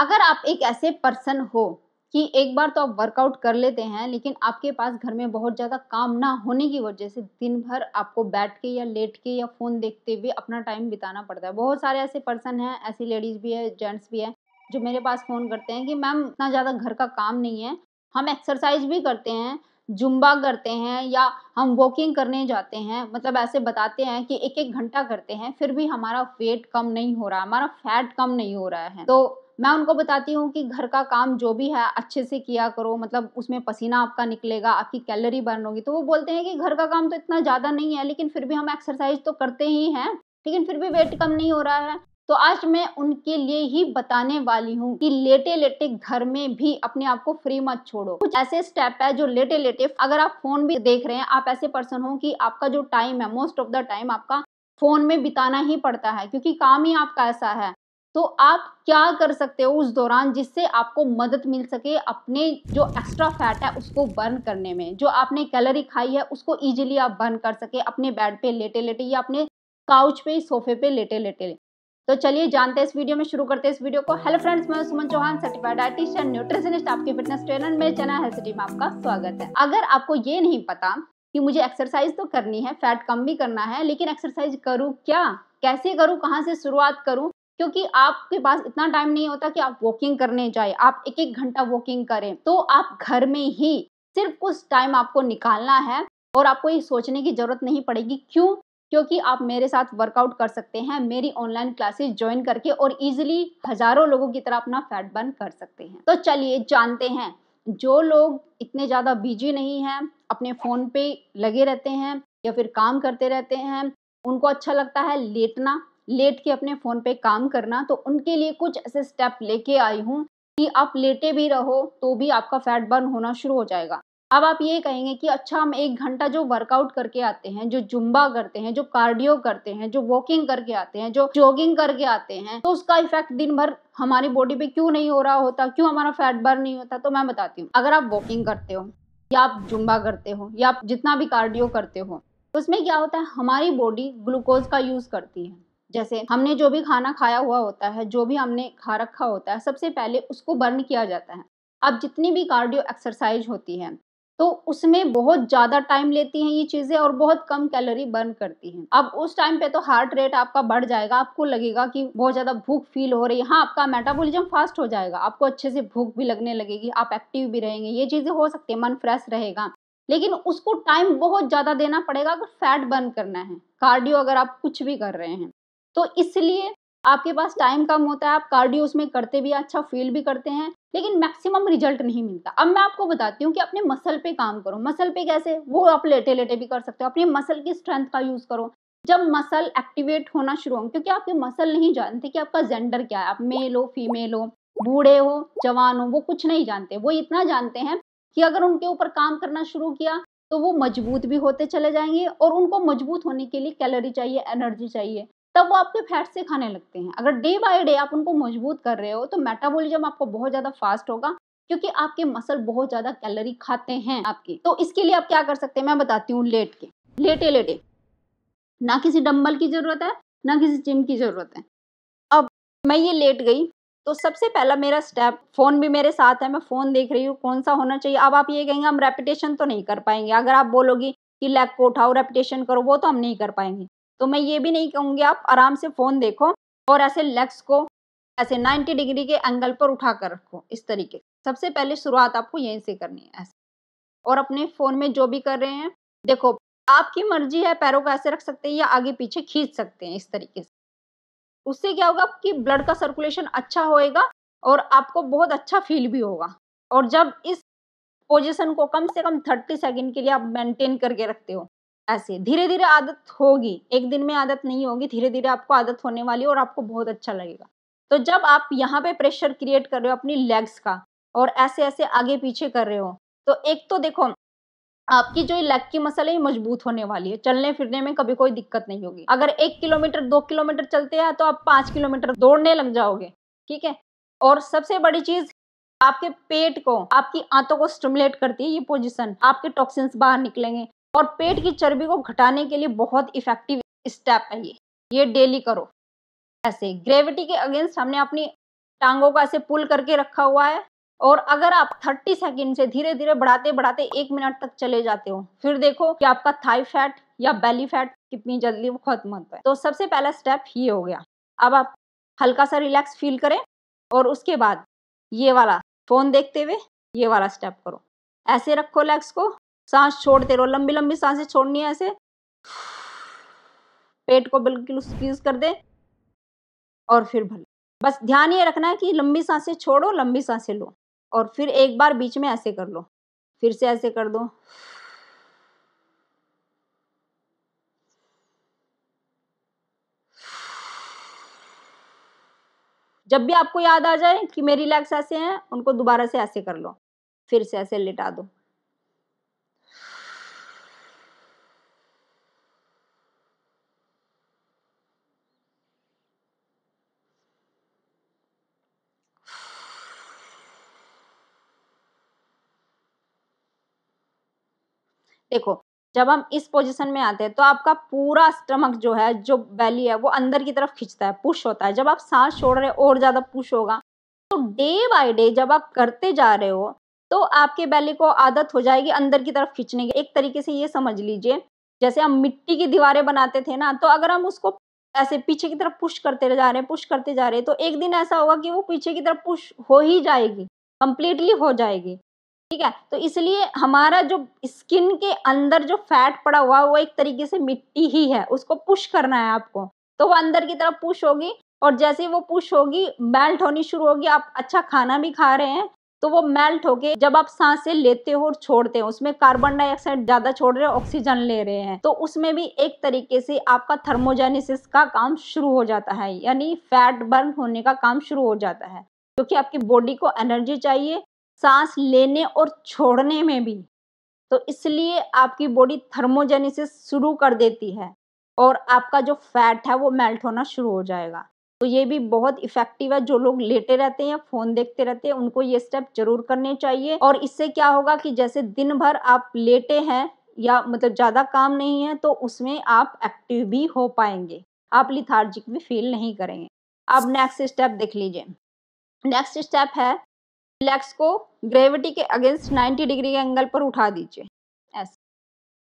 अगर आप एक ऐसे पर्सन हो कि एक बार तो आप वर्कआउट कर लेते हैं लेकिन आपके पास घर में बहुत ज़्यादा काम ना होने की वजह से दिन भर आपको बैठ के या लेट के या फ़ोन देखते हुए अपना टाइम बिताना पड़ता है बहुत सारे ऐसे पर्सन हैं ऐसी लेडीज़ भी है जेंट्स भी हैं जो मेरे पास फ़ोन करते हैं कि मैम इतना ज़्यादा घर का काम नहीं है हम एक्सरसाइज भी करते हैं जुम्बा करते हैं या हम वॉकिंग करने जाते हैं मतलब ऐसे बताते हैं कि एक एक घंटा करते हैं फिर भी हमारा वेट कम नहीं हो रहा हमारा फैट कम नहीं हो रहा है तो मैं उनको बताती हूँ कि घर का काम जो भी है अच्छे से किया करो मतलब उसमें पसीना आपका निकलेगा आपकी कैलोरी बर्न होगी तो वो बोलते हैं कि घर का काम तो इतना ज़्यादा नहीं है लेकिन फिर भी हम एक्सरसाइज तो करते ही हैं लेकिन फिर भी वेट कम नहीं हो रहा है तो आज मैं उनके लिए ही बताने वाली हूँ कि लेटे लेटे घर में भी अपने आप को फ्री मत छोड़ो कुछ ऐसे स्टेप है जो लेटे लेटे अगर आप फोन भी देख रहे हैं आप ऐसे पर्सन हो कि आपका जो टाइम है मोस्ट ऑफ द टाइम आपका फोन में बिताना ही पड़ता है क्योंकि काम ही आपका ऐसा है तो आप क्या कर सकते हो उस दौरान जिससे आपको मदद मिल सके अपने जो एक्स्ट्रा फैट है उसको बर्न करने में जो आपने कैलोरी खाई है उसको इजीली आप बर्न कर सके अपने बेड पे लेटे लेटे या अपने काउच पे सोफे पे लेटे लेटे तो चलिए जानते हैं इस वीडियो में शुरू करते हैं इस वीडियो को हेलो फ्रेंड्स मैं सुमन चौहान सर्टिफाइड डायटिस्ट एंड न्यूट्रिशनिस्ट आपके फिटनेस ट्रेनर मेरे चैनल हेल्थ सिटी में आपका स्वागत है अगर आपको ये नहीं पता कि मुझे एक्सरसाइज तो करनी है फैट कम भी करना है लेकिन एक्सरसाइज करूँ क्या कैसे करूँ कहाँ से शुरुआत करूँ क्योंकि आपके पास इतना टाइम नहीं होता कि आप वॉकिंग करने जाए आप एक एक घंटा वॉकिंग करें तो आप घर में ही सिर्फ कुछ टाइम आपको निकालना है और आपको ये सोचने की ज़रूरत नहीं पड़ेगी क्यों क्योंकि आप मेरे साथ वर्कआउट कर सकते हैं मेरी ऑनलाइन क्लासेस ज्वाइन करके और इजिली हजारों लोगों की तरह अपना फैट बर्न कर सकते हैं तो चलिए जानते हैं जो लोग इतने ज़्यादा बिजी नहीं हैं अपने फ़ोन पे लगे रहते हैं या फिर काम करते रहते हैं उनको अच्छा लगता है लेटना लेट के अपने फ़ोन पे काम करना तो उनके लिए कुछ ऐसे स्टेप लेके आई हूँ कि आप लेटे भी रहो तो भी आपका फैट बर्न होना शुरू हो जाएगा अब आप ये कहेंगे कि अच्छा हम एक घंटा जो वर्कआउट करके आते हैं जो जुम्बा करते हैं जो कार्डियो करते हैं जो वॉकिंग करके आते हैं जो जॉगिंग करके आते हैं तो उसका इफेक्ट दिन भर हमारी बॉडी पे क्यों नहीं हो रहा होता क्यों हमारा फैट बर्न नहीं होता तो मैं बताती हूँ अगर आप वॉकिंग करते हो या आप जुम्बा करते हो या आप जितना भी कार्डियो करते हो तो उसमें क्या होता है हमारी बॉडी ग्लूकोज का यूज करती है जैसे हमने जो भी खाना खाया हुआ होता है जो भी हमने खा रखा होता है सबसे पहले उसको बर्न किया जाता है अब जितनी भी कार्डियो एक्सरसाइज होती है तो उसमें बहुत ज़्यादा टाइम लेती हैं ये चीज़ें और बहुत कम कैलोरी बर्न करती हैं अब उस टाइम पे तो हार्ट रेट आपका बढ़ जाएगा आपको लगेगा कि बहुत ज़्यादा भूख फील हो रही है हाँ आपका मेटाबॉलिज्म फास्ट हो जाएगा आपको अच्छे से भूख भी लगने लगेगी आप एक्टिव भी रहेंगे ये चीज़ें हो सकती है मन फ्रेश रहेगा लेकिन उसको टाइम बहुत ज़्यादा देना पड़ेगा अगर फैट बर्न करना है कार्डियो अगर आप कुछ भी कर रहे हैं तो इसलिए आपके पास टाइम कम होता है आप कार्डियो उसमें करते भी अच्छा फील भी करते हैं लेकिन मैक्सिमम रिजल्ट नहीं मिलता अब मैं आपको बताती हूँ कि अपने मसल पे काम करो मसल पे कैसे वो आप लेटे लेटे भी कर सकते हो अपने मसल की स्ट्रेंथ का यूज़ करो जब मसल एक्टिवेट होना शुरू होंगे क्योंकि आपके मसल नहीं जानते कि आपका जेंडर क्या है आप मेल हो फीमेल हो बूढ़े हो जवान हो वो कुछ नहीं जानते वो इतना जानते हैं कि अगर उनके ऊपर काम करना शुरू किया तो वो मजबूत भी होते चले जाएंगे और उनको मजबूत होने के लिए कैलोरी चाहिए एनर्जी चाहिए तब वो आपके फैट से खाने लगते हैं अगर डे बाय डे आप उनको मजबूत कर रहे हो तो मेटाबॉलिज्म आपको बहुत ज़्यादा फास्ट होगा क्योंकि आपके मसल बहुत ज़्यादा कैलोरी खाते हैं आपके तो इसके लिए आप क्या कर सकते हैं मैं बताती हूँ लेट के लेटे लेटे ना किसी डम्बल की ज़रूरत है ना किसी जिम की ज़रूरत है अब मैं ये लेट गई तो सबसे पहला मेरा स्टेप फ़ोन भी मेरे साथ है मैं फ़ोन देख रही हूँ कौन सा होना चाहिए अब आप ये कहेंगे हम रेपिटेशन तो नहीं कर पाएंगे अगर आप बोलोगी कि लेग को उठाओ रेपिटेशन करो वो तो हम नहीं कर पाएंगे तो मैं ये भी नहीं कहूँगी आप आराम से फ़ोन देखो और ऐसे लेग्स को ऐसे 90 डिग्री के एंगल पर उठा कर रखो इस तरीके सबसे पहले शुरुआत आपको यहीं से करनी है ऐसे और अपने फ़ोन में जो भी कर रहे हैं देखो आपकी मर्जी है पैरों को ऐसे रख सकते हैं या आगे पीछे खींच सकते हैं इस तरीके से उससे क्या होगा कि ब्लड का सर्कुलेशन अच्छा होएगा और आपको बहुत अच्छा फील भी होगा और जब इस पोजिशन को कम से कम थर्टी सेकेंड के लिए आप मेनटेन करके रखते हो ऐसे धीरे धीरे आदत होगी एक दिन में आदत नहीं होगी धीरे धीरे आपको आदत होने वाली और आपको बहुत अच्छा लगेगा तो जब आप यहाँ पे प्रेशर क्रिएट कर रहे हो अपनी लेग्स का और ऐसे ऐसे आगे पीछे कर रहे हो तो एक तो देखो आपकी जो लेग की मसल है मजबूत होने वाली है चलने फिरने में कभी कोई दिक्कत नहीं होगी अगर एक किलोमीटर दो किलोमीटर चलते हैं तो आप पाँच किलोमीटर दौड़ने लग जाओगे ठीक है और सबसे बड़ी चीज आपके पेट को आपकी आंतों को स्टिमुलेट करती है ये पोजिशन आपके टॉक्सिन्स बाहर निकलेंगे और पेट की चर्बी को घटाने के लिए बहुत इफेक्टिव स्टेप है ये ये डेली करो ऐसे ग्रेविटी के अगेंस्ट हमने अपनी टांगों को ऐसे पुल करके रखा हुआ है और अगर आप 30 सेकंड से धीरे धीरे बढ़ाते बढ़ाते एक मिनट तक चले जाते हो फिर देखो कि आपका थाई फैट या बेली फैट कितनी जल्दी वो खत्म होता है तो सबसे पहला स्टेप ये हो गया अब आप हल्का सा रिलैक्स फील करें और उसके बाद ये वाला फोन देखते हुए ये वाला स्टेप करो ऐसे रखो लेग्स को सांस छोड़ते रहो लंबी लंबी सांसें छोड़नी है ऐसे पेट को बिल्कुल स्क्वीज कर दे और फिर भले बस ध्यान ये रखना है कि लंबी सांसें छोड़ो लंबी सांसें लो और फिर एक बार बीच में ऐसे कर लो फिर से ऐसे कर दो जब भी आपको याद आ जाए कि मेरी लैग्स ऐसे हैं उनको दोबारा से ऐसे कर लो फिर से ऐसे लिटा दो देखो जब हम इस पोजीशन में आते हैं तो आपका पूरा स्टमक जो है जो बैली है वो अंदर की तरफ खींचता है पुश होता है जब आप सांस छोड़ रहे हो और ज़्यादा पुश होगा तो डे बाय डे जब आप करते जा रहे हो तो आपके बैली को आदत हो जाएगी अंदर की तरफ खींचने की एक तरीके से ये समझ लीजिए जैसे हम मिट्टी की दीवारें बनाते थे ना तो अगर हम उसको ऐसे पीछे की तरफ पुश करते जा रहे हैं पुश करते जा रहे हैं तो एक दिन ऐसा होगा कि वो पीछे की तरफ पुश हो ही जाएगी कंप्लीटली हो जाएगी ठीक है तो इसलिए हमारा जो स्किन के अंदर जो फैट पड़ा हुआ वो एक तरीके से मिट्टी ही है उसको पुश करना है आपको तो वो अंदर की तरफ पुश होगी और जैसे वो पुश होगी मेल्ट होनी शुरू होगी आप अच्छा खाना भी खा रहे हैं तो वो मेल्ट होके जब आप सांसें लेते हो और छोड़ते हो उसमें कार्बन डाइऑक्साइड ज्यादा छोड़ रहे हो ऑक्सीजन ले रहे हैं तो उसमें भी एक तरीके से आपका थर्मोजेनेसिस का काम शुरू हो जाता है यानी फैट बर्न होने का काम शुरू हो जाता है क्योंकि आपकी बॉडी को एनर्जी चाहिए सांस लेने और छोड़ने में भी तो इसलिए आपकी बॉडी थर्मोजेनेसिस शुरू कर देती है और आपका जो फैट है वो मेल्ट होना शुरू हो जाएगा तो ये भी बहुत इफेक्टिव है जो लोग लेटे रहते हैं फोन देखते रहते हैं उनको ये स्टेप जरूर करने चाहिए और इससे क्या होगा कि जैसे दिन भर आप लेटे हैं या मतलब ज़्यादा काम नहीं है तो उसमें आप एक्टिव भी हो पाएंगे आप लिथार्जिक भी फील नहीं करेंगे अब नेक्स्ट स्टेप देख लीजिए नेक्स्ट स्टेप है फ्लैक्स को ग्रेविटी के अगेंस्ट 90 डिग्री के एंगल पर उठा दीजिए ऐसे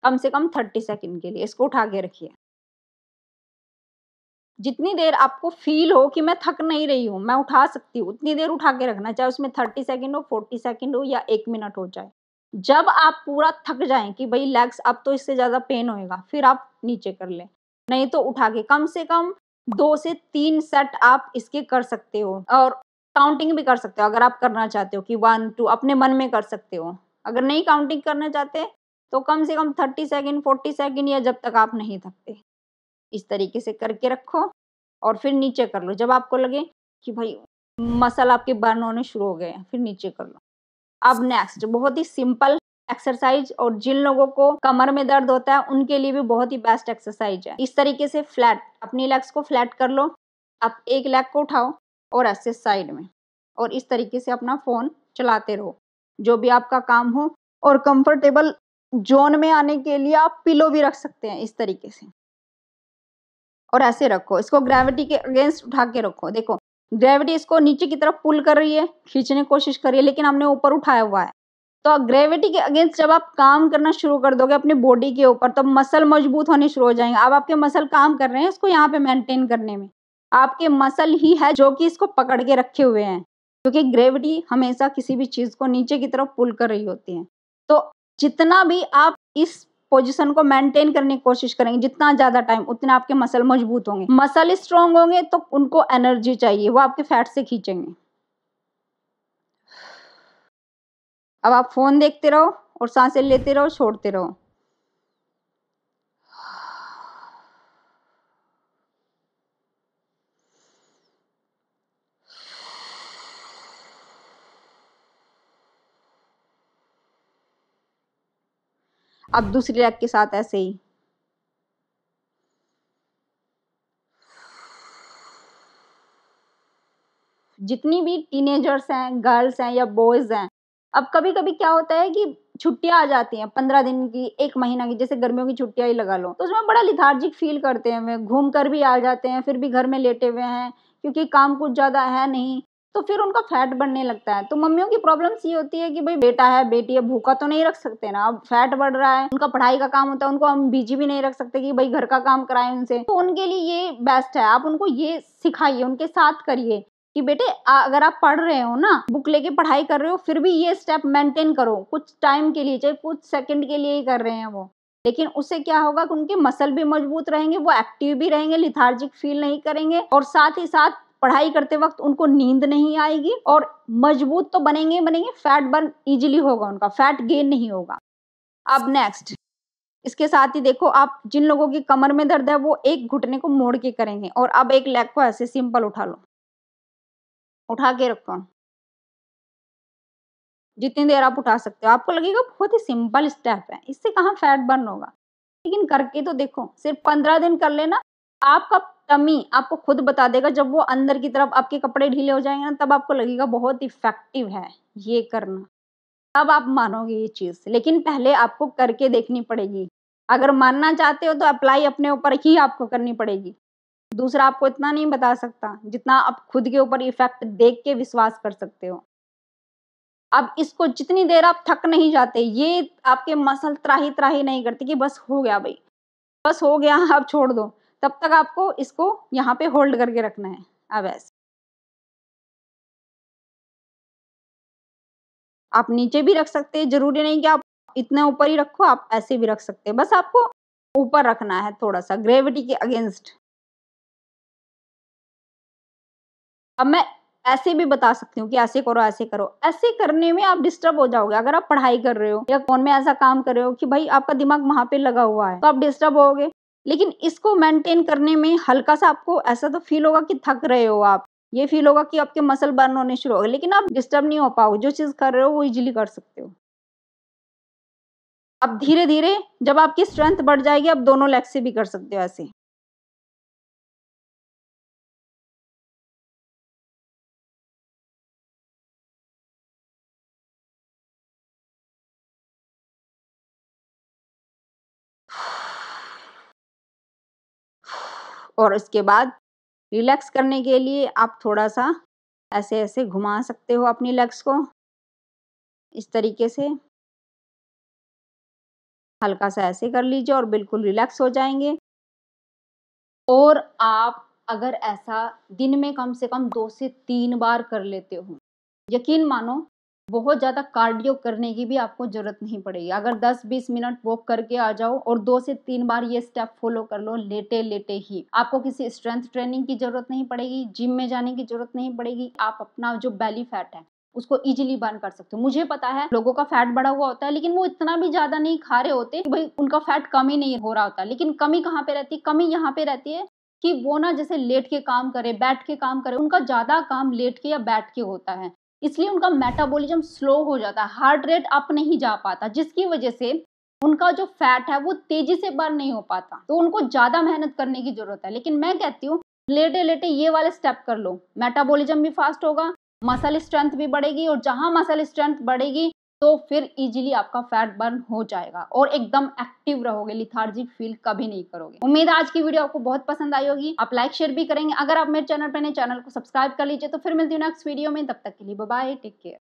कम से कम 30 सेकंड के लिए इसको उठा के रखिए जितनी देर आपको फील हो कि मैं थक नहीं रही हूँ मैं उठा सकती हूँ उतनी देर उठा के रखना चाहे उसमें थर्टी सेकेंड हो फोर्टी सेकेंड हो या एक मिनट हो जाए जब आप पूरा थक जाए कि भाई लेग्स अब तो इससे ज़्यादा पेन होएगा फिर आप नीचे कर लें नहीं तो उठा के कम से कम दो से तीन सेट आप इसके कर सकते हो और काउंटिंग भी कर सकते हो अगर आप करना चाहते हो कि वन टू अपने मन में कर सकते हो अगर नहीं काउंटिंग करना चाहते तो कम से कम थर्टी सेकेंड फोर्टी सेकेंड या जब तक आप नहीं थकते इस तरीके से करके रखो और फिर नीचे कर लो जब आपको लगे कि भाई मसल आपके बर्न होने शुरू हो गए फिर नीचे कर लो अब नेक्स्ट बहुत ही सिंपल एक्सरसाइज और जिन लोगों को कमर में दर्द होता है उनके लिए भी बहुत ही बेस्ट एक्सरसाइज है इस तरीके से फ्लैट अपनी लेग्स को फ्लैट कर लो आप एक लेग को उठाओ और ऐसे साइड में और इस तरीके से अपना फ़ोन चलाते रहो जो भी आपका काम हो और कंफर्टेबल जोन में आने के लिए आप पिलो भी रख सकते हैं इस तरीके से और ऐसे रखो इसको ग्रेविटी के अगेंस्ट उठा के रखो देखो ग्रेविटी इसको नीचे की तरफ पुल कर रही है खींचने की कोशिश कर रही है लेकिन हमने ऊपर उठाया हुआ है तो ग्रेविटी के अगेंस्ट जब आप काम करना शुरू कर दोगे अपने बॉडी के ऊपर तब तो मसल मजबूत होने शुरू हो जाएंगे अब आपके मसल काम कर रहे हैं इसको यहाँ पे मेंटेन करने में आपके मसल ही है जो कि इसको पकड़ के रखे हुए हैं क्योंकि ग्रेविटी हमेशा किसी भी चीज़ को नीचे की तरफ पुल कर रही होती है तो जितना भी आप इस पोजीशन को मेंटेन करने की कोशिश करेंगे जितना ज्यादा टाइम उतने आपके मसल मजबूत होंगे मसल स्ट्रांग होंगे तो उनको एनर्जी चाहिए वो आपके फैट से खींचेंगे अब आप फोन देखते रहो और सांसें लेते रहो छोड़ते रहो अब दूसरी लेग के साथ ऐसे ही जितनी भी टीनेजर्स हैं गर्ल्स हैं या बॉयज़ हैं अब कभी कभी क्या होता है कि छुट्टियां आ जाती हैं पंद्रह दिन की एक महीना की जैसे गर्मियों की छुट्टियां ही लगा लो तो उसमें बड़ा लिथार्जिक फील करते हैं वे घूम कर भी आ जाते हैं फिर भी घर में लेटे हुए हैं क्योंकि काम कुछ ज़्यादा है नहीं तो फिर उनका फैट बढ़ने लगता है तो मम्मियों की प्रॉब्लम ये होती है कि भाई बेटा है बेटी है भूखा तो नहीं रख सकते ना अब फैट बढ़ रहा है उनका पढ़ाई का काम होता है उनको हम बिजी भी नहीं रख सकते कि भाई घर का काम कराएं उनसे तो उनके लिए ये बेस्ट है आप उनको ये सिखाइए उनके साथ करिए कि बेटे अगर आप पढ़ रहे हो ना बुक लेके पढ़ाई कर रहे हो फिर भी ये स्टेप मेंटेन करो कुछ टाइम के लिए चाहे कुछ सेकंड के लिए ही कर रहे हैं वो लेकिन उससे क्या होगा कि उनके मसल भी मजबूत रहेंगे वो एक्टिव भी रहेंगे लिथार्जिक फील नहीं करेंगे और साथ ही साथ पढ़ाई करते वक्त उनको नींद नहीं आएगी और मजबूत तो बनेंगे बनेंगे फैट बर्न इजीली होगा उनका फैट गेन नहीं होगा अब नेक्स्ट इसके साथ ही देखो आप जिन लोगों की कमर में दर्द है वो एक घुटने को मोड़ के करेंगे और अब एक लेग को ऐसे सिंपल उठा लो उठा के रखो जितनी देर आप उठा सकते हो आपको लगेगा बहुत ही सिंपल स्टेप है इससे कहाँ फैट बर्न होगा लेकिन करके तो देखो सिर्फ पंद्रह दिन कर लेना आपका कमी आपको खुद बता देगा जब वो अंदर की तरफ आपके कपड़े ढीले हो जाएंगे ना तब आपको लगेगा बहुत इफेक्टिव है ये करना तब आप मानोगे ये चीज़ लेकिन पहले आपको करके देखनी पड़ेगी अगर मानना चाहते हो तो अप्लाई अपने ऊपर ही आपको करनी पड़ेगी दूसरा आपको इतना नहीं बता सकता जितना आप खुद के ऊपर इफेक्ट देख के विश्वास कर सकते हो अब इसको जितनी देर आप थक नहीं जाते ये आपके मसल त्राही त्राही नहीं करते कि बस हो गया भाई बस हो गया आप छोड़ दो तब तक आपको इसको यहाँ पे होल्ड करके रखना है अब ऐसे आप नीचे भी रख सकते हैं जरूरी नहीं कि आप इतने ऊपर ही रखो आप ऐसे भी रख सकते हैं बस आपको ऊपर रखना है थोड़ा सा ग्रेविटी के अगेंस्ट अब मैं ऐसे भी बता सकती हूँ कि ऐसे करो ऐसे करो ऐसे करने में आप डिस्टर्ब हो जाओगे अगर आप पढ़ाई कर रहे हो या फोन में ऐसा काम कर रहे हो कि भाई आपका दिमाग वहां पे लगा हुआ है तो आप डिस्टर्ब होगे लेकिन इसको मेंटेन करने में हल्का सा आपको ऐसा तो फील होगा कि थक रहे हो आप ये फील होगा कि आपके मसल बर्न होने शुरू हो गए लेकिन आप डिस्टर्ब नहीं हो पाओ जो चीज़ कर रहे हो वो इजीली कर सकते हो अब धीरे धीरे जब आपकी स्ट्रेंथ बढ़ जाएगी आप दोनों लेग से भी कर सकते हो ऐसे और इसके बाद रिलैक्स करने के लिए आप थोड़ा सा ऐसे ऐसे घुमा सकते हो अपनी लेग्स को इस तरीके से हल्का सा ऐसे कर लीजिए और बिल्कुल रिलैक्स हो जाएंगे और आप अगर ऐसा दिन में कम से कम दो से तीन बार कर लेते हो यकीन मानो बहुत ज़्यादा कार्डियो करने की भी आपको ज़रूरत नहीं पड़ेगी अगर 10-20 मिनट वॉक करके आ जाओ और दो से तीन बार ये स्टेप फॉलो कर लो लेटे लेटे ही आपको किसी स्ट्रेंथ ट्रेनिंग की ज़रूरत नहीं पड़ेगी जिम में जाने की ज़रूरत नहीं पड़ेगी आप अपना जो बैली फैट है उसको इजीली बर्न कर सकते हो मुझे पता है लोगों का फैट बढ़ा हुआ होता है लेकिन वो इतना भी ज्यादा नहीं खा रहे होते भाई उनका फैट कम ही नहीं हो रहा होता लेकिन कमी कहाँ पे रहती है कमी यहाँ पे रहती है कि वो ना जैसे लेट के काम करे बैठ के काम करे उनका ज्यादा काम लेट के या बैठ के होता है इसलिए उनका मेटाबॉलिज्म स्लो हो जाता है हार्ट रेट अप नहीं जा पाता जिसकी वजह से उनका जो फैट है वो तेजी से बर्न नहीं हो पाता तो उनको ज़्यादा मेहनत करने की ज़रूरत है लेकिन मैं कहती हूँ लेटे लेटे ये वाले स्टेप कर लो मेटाबॉलिज्म भी फास्ट होगा मसल स्ट्रेंथ भी बढ़ेगी और जहाँ मसल स्ट्रेंथ बढ़ेगी तो फिर इजीली आपका फैट बर्न हो जाएगा और एकदम एक्टिव रहोगे लिथार्जिक फील कभी नहीं करोगे उम्मीद आज की वीडियो आपको बहुत पसंद आई होगी आप लाइक शेयर भी करेंगे अगर आप मेरे चैनल पर नए चैनल को सब्सक्राइब कर लीजिए तो फिर मिलती हूँ नेक्स्ट वीडियो में तब तक के लिए बाय टेक केयर